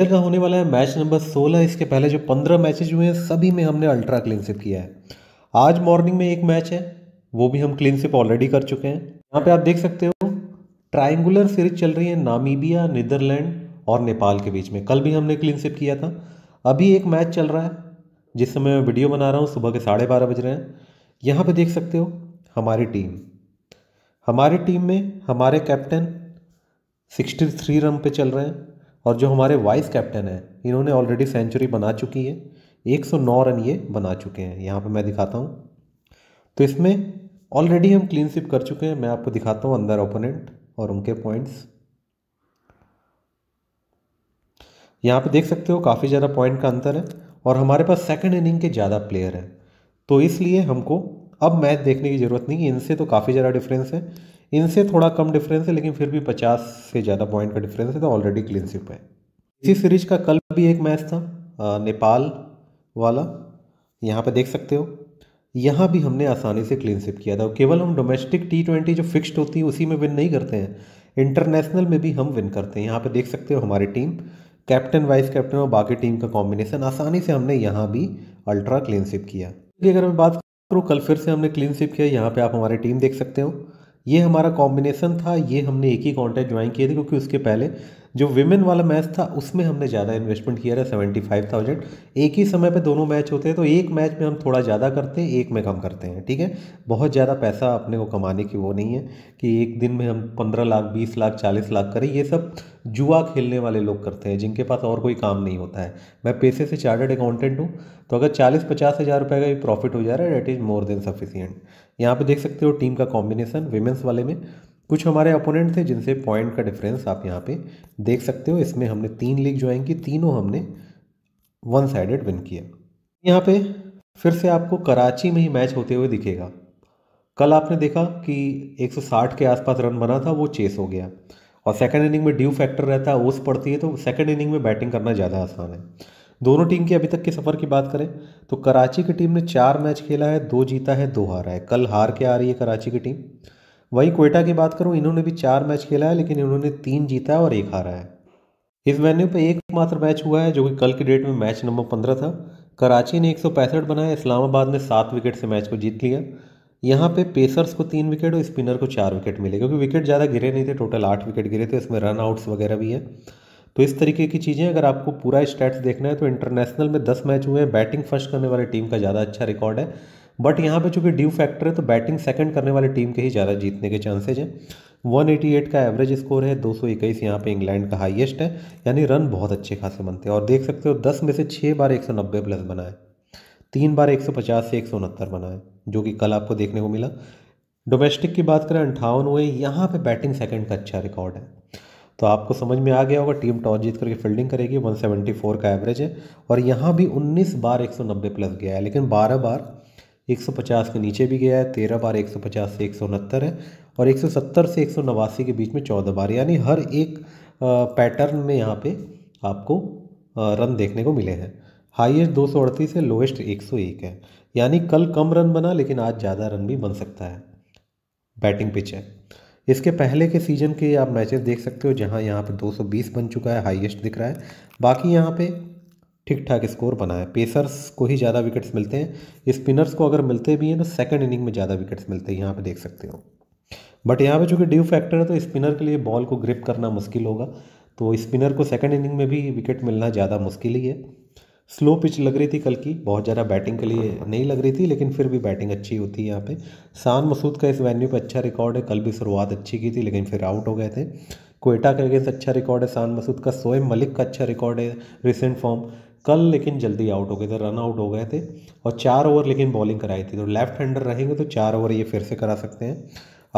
sir का होने वाला है मैच नंबर 16 इसके पहले जो 15 मैचेज हुए हैं सभी में हमने अल्ट्रा क्लीनशिप किया है आज मॉर्निंग में एक मैच है वो भी हम क्लीनशिप ऑलरेडी कर चुके हैं यहाँ पे आप देख सकते हो ट्राइंगुलर सीरीज चल रही है नामीबिया नीदरलैंड और नेपाल के बीच में कल भी हमने क्लीनशिप किया था अभी एक मैच चल रहा है जिस समय मैं वीडियो बना रहा हूँ सुबह के साढ़े बारह बज रहे हैं यहाँ पे देख सकते हो हमारी टीम हमारी टीम में हमारे कैप्टन 63 रन पे चल रहे हैं और जो हमारे वाइस कैप्टन हैं इन्होंने ऑलरेडी सेंचुरी बना चुकी है 109 रन ये बना चुके हैं यहाँ पे मैं दिखाता हूँ तो इसमें ऑलरेडी हम क्लीन स्विप कर चुके हैं मैं आपको दिखाता हूँ अंदर ओपोनेंट और उनके पॉइंट्स यहाँ पे देख सकते हो काफ़ी ज़्यादा पॉइंट का अंतर है और हमारे पास सेकंड इनिंग के ज़्यादा प्लेयर हैं तो इसलिए हमको अब मैच देखने की ज़रूरत नहीं है इनसे तो काफ़ी ज़्यादा डिफरेंस है इनसे थोड़ा कम डिफरेंस है लेकिन फिर भी पचास से ज़्यादा पॉइंट का डिफरेंस है तो ऑलरेडी क्लीन स्विप है इसी सीरीज का कल भी एक मैच था नेपाल वाला यहाँ पर देख सकते हो यहाँ भी हमने आसानी से क्लीन स्विप किया था केवल हम डोमेस्टिक टी ट्वेंटी जो फिक्सड होती है उसी में विन नहीं करते हैं इंटरनेशनल में भी हम विन करते हैं यहाँ पर देख सकते हो हमारी टीम कैप्टन वाइस कैप्टन और बाकी टीम का कॉम्बिनेशन आसानी से हमने यहाँ भी अल्ट्रा क्लीन स्विप किया अगर मैं बात करूँ कल फिर से हमने क्लीन स्विप किया यहाँ पे आप हमारी टीम देख सकते हो ये हमारा कॉम्बिनेशन था ये हमने एक ही कॉन्टैक्ट ज्वाइन किए थे क्योंकि उसके पहले जो विमेन वाला मैच था उसमें हमने ज़्यादा इन्वेस्टमेंट किया था सेवेंटी फाइव थाउजेंड एक ही समय पे दोनों मैच होते हैं तो एक मैच में हम थोड़ा ज़्यादा करते हैं एक में कम करते हैं ठीक है बहुत ज़्यादा पैसा अपने को कमाने की वो नहीं है कि एक दिन में हम पंद्रह लाख बीस लाख चालीस लाख करें ये सब जुआ खेलने वाले लोग करते हैं जिनके पास और कोई काम नहीं होता है मैं पैसे से चार्टर्ड अकाउंटेंट हूँ तो अगर चालीस पचास हज़ार रुपये का भी प्रॉफिट हो जा रहा है that is more than sufficient यहाँ पे देख सकते हो टीम का कॉम्बिनेशन विमेंस वाले में कुछ हमारे अपोनेंट थे जिनसे पॉइंट का डिफरेंस आप यहाँ पे देख सकते हो इसमें हमने तीन लीग ज्वाइन की तीनों हमने वन साइडेड विन किया यहाँ पे फिर से आपको कराची में ही मैच होते हुए दिखेगा कल आपने देखा कि 160 के आसपास रन बना था वो चेस हो गया और सेकेंड इनिंग में ड्यू फैक्टर रहता है ओस पड़ती है तो सेकेंड इनिंग में बैटिंग करना ज़्यादा आसान है दोनों टीम के अभी तक के सफ़र की बात करें तो कराची की टीम ने चार मैच खेला है दो जीता है दो हारा है कल हार के आ रही है कराची की टीम वहीं कोयटा की बात करूँ इन्होंने भी चार मैच खेला है लेकिन इन्होंने तीन जीता है और एक हारा है इस वेन्यू पर एकमात्र मैच हुआ है जो कि कल की डेट में मैच नंबर पंद्रह था कराची ने एक बनाया इस्लामाबाद ने सात विकेट से मैच को जीत लिया यहाँ पे पेसर्स को तीन विकेट और स्पिनर को चार विकेट मिले क्योंकि विकेट ज़्यादा गिरे नहीं थे टोटल आठ विकेट गिरे थे इसमें रन आउट्स वगैरह भी है तो इस तरीके की चीज़ें अगर आपको पूरा स्टैट्स देखना है तो इंटरनेशनल में दस मैच हुए हैं बैटिंग फर्स्ट करने वाली टीम का ज़्यादा अच्छा रिकॉर्ड है बट यहाँ पे चूंकि ड्यू फैक्टर है तो बैटिंग सेकंड करने वाली टीम के ही ज़्यादा जीतने के चांसेज हैं 188 का एवरेज स्कोर है 221 यहाँ पर इंग्लैंड का हाइएस्ट है यानी रन बहुत अच्छे खासे बनते हैं और देख सकते हो 10 में से 6 बार 190 प्लस बनाए तीन बार 150 से एक बनाए जो कि कल आपको देखने को मिला डोमेस्टिक की बात करें अंठावन हुए यहाँ पर बैटिंग सेकेंड का अच्छा रिकॉर्ड है तो आपको समझ में आ गया होगा टीम टॉस जीत करके फील्डिंग करेगी 174 का एवरेज है और यहाँ भी 19 बार 190 प्लस गया है लेकिन 12 बार 150 के नीचे भी गया है तेरह बार 150 से एक है और 170 से एक के बीच में चौदह बार यानी हर एक पैटर्न में यहाँ पे आपको रन देखने को मिले हैं हाईएस्ट दो है लोएस्ट 101 है यानी कल कम रन बना लेकिन आज ज़्यादा रन भी बन सकता है बैटिंग पिच है इसके पहले के सीजन के आप मैचेस देख सकते हो जहाँ यहाँ पे 220 बन चुका है हाईएस्ट दिख रहा है बाकी यहाँ पे ठीक ठाक स्कोर बनाए पेसर्स को ही ज़्यादा विकेट्स मिलते हैं स्पिनर्स को अगर मिलते भी हैं तो सेकंड इनिंग में ज़्यादा विकेट्स मिलते हैं यहाँ पे देख सकते हो बट यहाँ पे चूँकि ड्यू फैक्टर है तो स्पिनर के लिए बॉल को ग्रिप करना मुश्किल होगा तो स्पिनर को सेकेंड इनिंग में भी विकेट मिलना ज़्यादा मुश्किल ही है स्लो पिच लग रही थी कल की बहुत ज़्यादा बैटिंग के लिए नहीं लग रही थी लेकिन फिर भी बैटिंग अच्छी होती है यहाँ पे शान मसूद का इस वेन्यू पर अच्छा रिकॉर्ड है कल भी शुरुआत अच्छी की थी लेकिन फिर आउट हो गए थे कोयटा के अगेंस्ट अच्छा रिकॉर्ड है शान मसूद का सोएम मलिक का अच्छा रिकॉर्ड है रिसेंट फॉर्म कल लेकिन जल्दी आउट हो गए थे रन आउट हो गए थे और चार ओवर लेकिन बॉलिंग कराई थी तो लेफ्ट हैंडर रहेंगे तो चार ओवर ये फिर से करा सकते हैं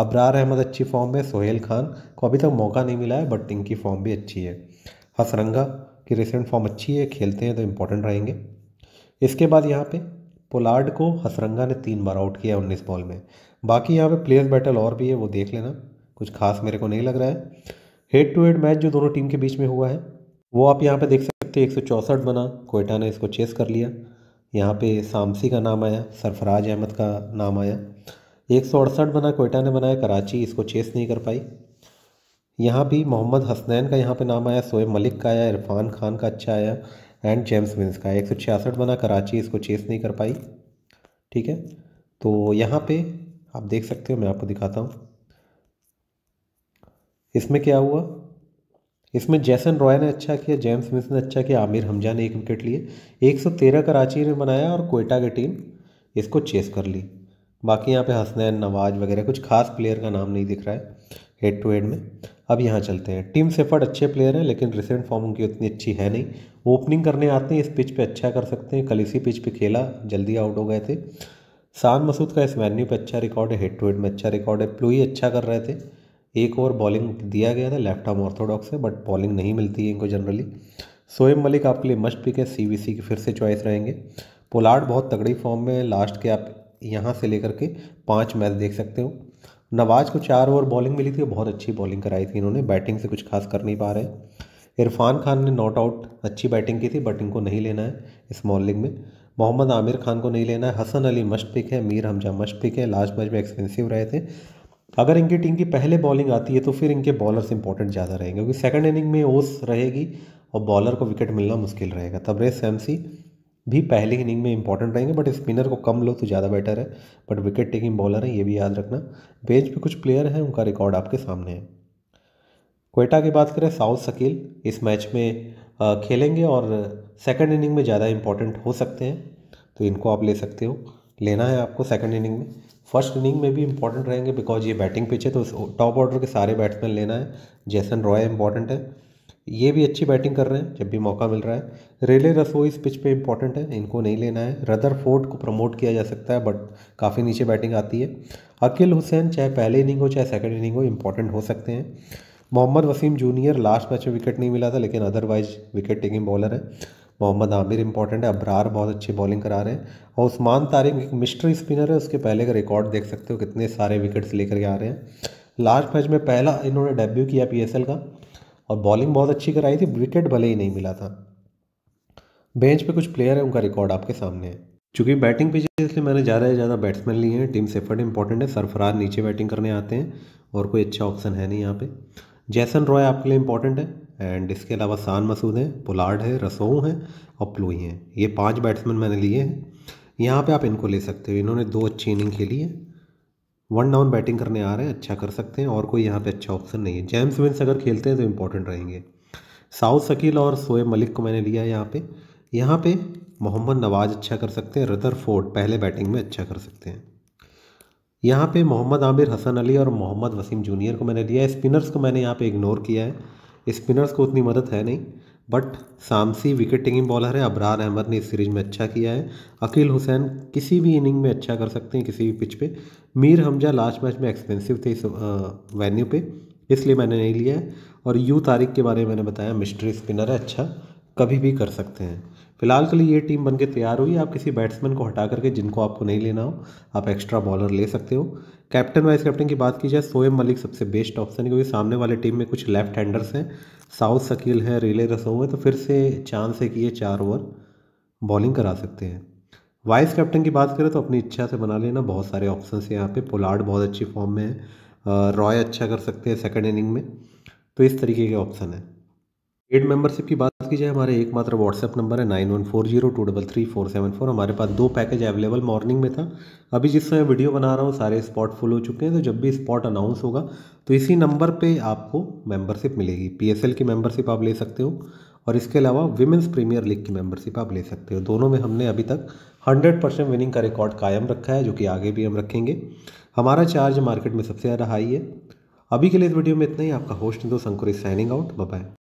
अबरार अहमद अच्छी फॉर्म में सोहेल खान को अभी तक मौका नहीं मिला है बट इनकी फॉर्म भी अच्छी है हसरंगा की रिसेंट फॉर्म अच्छी है खेलते हैं तो इम्पोर्टेंट रहेंगे इसके बाद यहाँ पे पोलार्ड को हसरंगा ने तीन बार आउट किया उन्नीस बॉल में बाकी यहाँ पे प्लेयर्स बैटल और भी है वो देख लेना कुछ खास मेरे को नहीं लग रहा है हेड टू हेड मैच जो दोनों टीम के बीच में हुआ है वो आप यहाँ पे देख सकते सकते एक बना कोयटा ने इसको चेस कर लिया यहाँ पे सामसी का नाम आया सरफराज अहमद का नाम आया एक बना कोयटा ने बनाया कराची इसको चेस नहीं कर पाई यहाँ भी मोहम्मद हसनैन का यहाँ पे नाम आया सोएब मलिक का आया इरफान खान का अच्छा आया एंड जेम्स विंस का एक सौ छियासठ बना कराची इसको चेस नहीं कर पाई ठीक है तो यहाँ पे आप देख सकते हो मैं आपको दिखाता हूँ इसमें क्या हुआ इसमें जैसन रॉय ने अच्छा किया जेम्स मिस ने अच्छा किया आमिर हमजा ने एक विकेट लिए 113 कराची ने बनाया और कोयटा की टीम इसको चेस कर ली बाकी यहाँ पे हसनैन नवाज वगैरह कुछ खास प्लेयर का नाम नहीं दिख रहा है हेड टू हेड में अब यहाँ चलते हैं टीम सेफर्ट अच्छे प्लेयर हैं लेकिन रिसेंट फॉर्म उनकी उतनी अच्छी है नहीं ओपनिंग करने आते हैं इस पिच पर अच्छा कर सकते हैं कल इसी पिच पर खेला जल्दी आउट हो गए थे शान मसूद का इस वेन्यू पर अच्छा रिकॉर्ड है हेड टू हेड में अच्छा रिकॉर्ड है ही अच्छा कर रहे थे एक ओवर बॉलिंग दिया गया था लेफ्ट आर्म ऑर्थोडॉक्स है बट बॉलिंग नहीं मिलती है इनको जनरली सोएब मलिक आपके लिए मस्ट पिक है सी की फिर से चॉइस रहेंगे पोलार्ड बहुत तगड़ी फॉर्म में लास्ट के आप यहाँ से लेकर के पाँच मैच देख सकते हो नवाज को चार ओवर बॉलिंग मिली थी और बहुत अच्छी बॉलिंग कराई थी इन्होंने बैटिंग से कुछ खास कर नहीं पा रहे इरफान खान ने नॉट आउट अच्छी बैटिंग की थी बट इनको नहीं लेना है इस मॉलिंग में मोहम्मद आमिर खान को नहीं लेना है हसन अली मस्ट पिक है मीर हमजा मस्ट पिक है लास्ट मैच में एक्सपेंसिव रहे थे अगर इनकी टीम की पहले बॉलिंग आती है तो फिर इनके बॉलर्स इंपॉर्टेंट ज़्यादा रहेंगे क्योंकि सेकंड इनिंग में ओस रहेगी और बॉलर को विकेट मिलना मुश्किल रहेगा तब सैमसी भी पहले इनिंग में इंपॉर्टेंट रहेंगे बट स्पिनर को कम लो तो ज़्यादा बेटर है बट विकेट टेकिंग बॉलर है ये भी याद रखना बेंच पे कुछ प्लेयर हैं उनका रिकॉर्ड आपके सामने है कोयटा की बात करें साउथ शकील इस मैच में खेलेंगे और सेकेंड इनिंग में ज़्यादा इंपॉर्टेंट हो सकते हैं तो इनको आप ले सकते हो लेना है आपको सेकेंड इनिंग में फर्स्ट इनिंग में भी इंपॉर्टेंट रहेंगे बिकॉज ये बैटिंग पिच है तो टॉप ऑर्डर के सारे बैट्समैन लेना है जैसन रॉय इंपॉर्टेंट है ये भी अच्छी बैटिंग कर रहे हैं जब भी मौका मिल रहा है रेले रसोई इस पिच पे इंपॉर्टेंट है इनको नहीं लेना है रदर फोर्ट को प्रमोट किया जा सकता है बट काफ़ी नीचे बैटिंग आती है अकिल हुसैन चाहे पहले इनिंग हो चाहे सेकेंड इनिंग हो इंपॉर्टेंट हो सकते हैं Mohammad Wasim junior last match में विकेट नहीं मिला था लेकिन अदरवाइज विकेट टेकिंग बॉलर है मोहम्मद आमिर इंपॉर्टेंट है अब्रार बहुत अच्छी बॉलिंग करा रहे हैं और उस्मान तारिक एक मिस्ट्री स्पिनर है उसके पहले का रिकॉर्ड देख सकते हो कितने सारे विकेट्स लेकर के आ रहे हैं लास्ट मैच में पहला इन्होंने डेब्यू किया पी का और बॉलिंग बहुत अच्छी कराई थी विकेट भले ही नहीं मिला था बेंच पे कुछ प्लेयर है उनका रिकॉर्ड आपके सामने है चूँकि बैटिंग पे इसलिए मैंने ज़्यादा से ज़्यादा बैट्समैन लिए हैं टीम सेफर्ड इंपॉर्टेंट है सरफराज नीचे बैटिंग करने आते हैं और कोई अच्छा ऑप्शन है नहीं यहाँ पे जैसन रॉय आपके लिए इंपॉर्टेंट है एंड इसके अलावा सान मसूद हैं पुलाड है रसोऊ हैं और प्लोई हैं ये पांच बैट्समैन मैंने लिए हैं यहाँ पे आप इनको ले सकते हो इन्होंने दो अच्छी इनिंग खेली है वन डाउन बैटिंग करने आ रहे हैं अच्छा कर सकते हैं और कोई यहाँ पे अच्छा ऑप्शन नहीं है जेम्स विंस अगर खेलते हैं तो इम्पोर्टेंट रहेंगे साउथ शकील और सोएब मलिक को मैंने लिया है यहाँ पर यहाँ पर मोहम्मद नवाज़ अच्छा कर सकते हैं रदर पहले बैटिंग में अच्छा कर सकते हैं यहाँ पे मोहम्मद आमिर हसन अली और मोहम्मद वसीम जूनियर को मैंने लिया है स्पिनर्स को मैंने यहाँ पे इग्नोर किया है स्पिनर्स को उतनी मदद है नहीं but Shamsi wicket taking bowler है अबरार अहमद ने इस सीरीज में अच्छा किया है अकील हुसैन किसी भी इनिंग में अच्छा कर सकते हैं किसी भी पिच पे मीर हमजा लास्ट मैच में एक्सपेंसिव थे इस वेन्यू पे इसलिए मैंने नहीं लिया है और यू तारिक के बारे में मैंने बताया मिस्ट्री स्पिनर है अच्छा कभी भी कर सकते हैं फिलहाल के लिए ये टीम बन के तैयार हुई आप किसी बैट्समैन को हटा करके जिनको आपको नहीं लेना हो आप एक्स्ट्रा बॉलर ले सकते हो कैप्टन वाइस कैप्टन की बात की जाए सोएम मलिक सबसे बेस्ट ऑप्शन है क्योंकि सामने वाले टीम में कुछ लेफ्ट हैंडर्स हैं साउथ शकील है रिले रसो है तो फिर से चांस है कि ये चार ओवर बॉलिंग करा सकते हैं वाइस कैप्टन की बात करें तो अपनी इच्छा से बना लेना बहुत सारे ऑप्शन है यहाँ पे पोलार्ड बहुत अच्छी फॉर्म में है रॉय अच्छा कर सकते हैं सेकेंड इनिंग में तो इस तरीके के ऑप्शन है एड मेंबरशिप की बात बात की जाए हमारे एकमात्र व्हाट्सएप नंबर है nine one four zero two double three four seven four हमारे पास दो पैकेज अवेलेबल मॉर्निंग में था अभी जिस समय वीडियो बना रहा हूँ सारे स्पॉट फुल हो चुके हैं तो जब भी स्पॉट अनाउंस होगा तो इसी नंबर पर आपको मेम्बरशिप मिलेगी पी की मेम्बरशिप आप ले सकते हो और इसके अलावा विमेंस प्रीमियर लीग की मेंबरशिप आप ले सकते हो दोनों में हमने अभी तक 100 परसेंट विनिंग का रिकॉर्ड कायम रखा है जो कि आगे भी हम रखेंगे हमारा चार्ज मार्केट में सबसे ज़्यादा हाई है अभी के लिए इस वीडियो में इतना ही आपका होस्ट दो संकुर साइनिंग आउट बाय